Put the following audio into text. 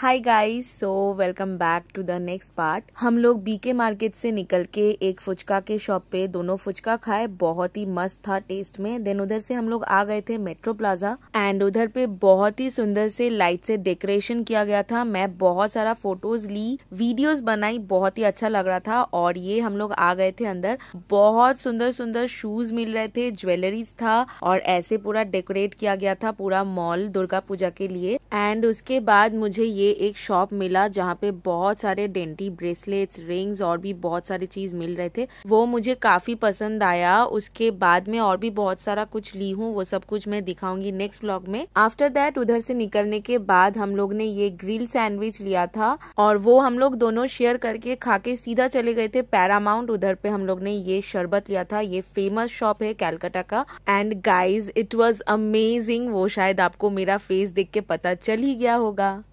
high guys so welcome back to the next part हम लोग BK market से निकल के एक फुचका के शॉप पे दोनों फुचका खाए बहुत ही मस्त था टेस्ट में देन उधर से हम लोग आ गए थे मेट्रो प्लाजा एंड उधर पे बहुत ही सुंदर से लाइट से डेकोरेशन किया गया था मैं बहुत सारा फोटोज ली वीडियोज बनाई बहुत ही अच्छा लग रहा था और ये हम लोग आ गए थे अंदर बहुत सुंदर सुंदर शूज मिल रहे थे ज्वेलरीज था और ऐसे पूरा डेकोरेट किया गया था पूरा मॉल दुर्गा पूजा के लिए एंड उसके बाद मुझे ये एक शॉप मिला जहाँ पे बहुत सारे डेंटी ब्रेसलेट्स रिंग्स और भी बहुत सारी चीज मिल रहे थे वो मुझे काफी पसंद आया उसके बाद में और भी बहुत सारा कुछ ली हूँ वो सब कुछ मैं दिखाऊंगी नेक्स्ट ब्लॉग में आफ्टर दैट उधर से निकलने के बाद हम लोग ने ये ग्रिल सैंडविच लिया था और वो हम लोग दोनों शेयर करके खा के सीधा चले गए थे पैरामाउंट उधर पे हम लोग ने ये शरबत लिया था ये फेमस शॉप है कैलकाटा का and guys it was amazing वो शायद आपको मेरा फेस देख के पता चल ही गया होगा